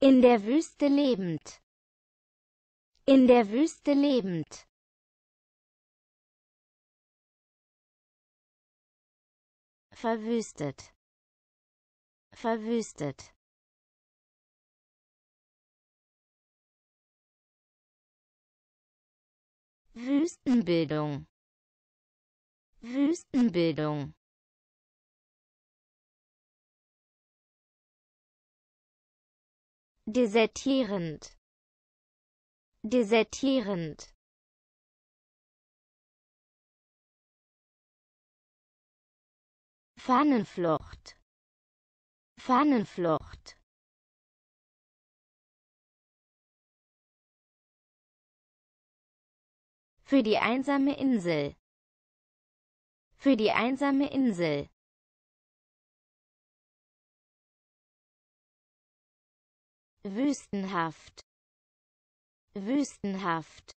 In der Wüste lebend. In der Wüste lebend. Verwüstet. Verwüstet. Wüstenbildung. Wüstenbildung. desertierend desertierend Fahnenflucht Fahnenflucht Für die einsame Insel Für die einsame Insel wüstenhaft wüstenhaft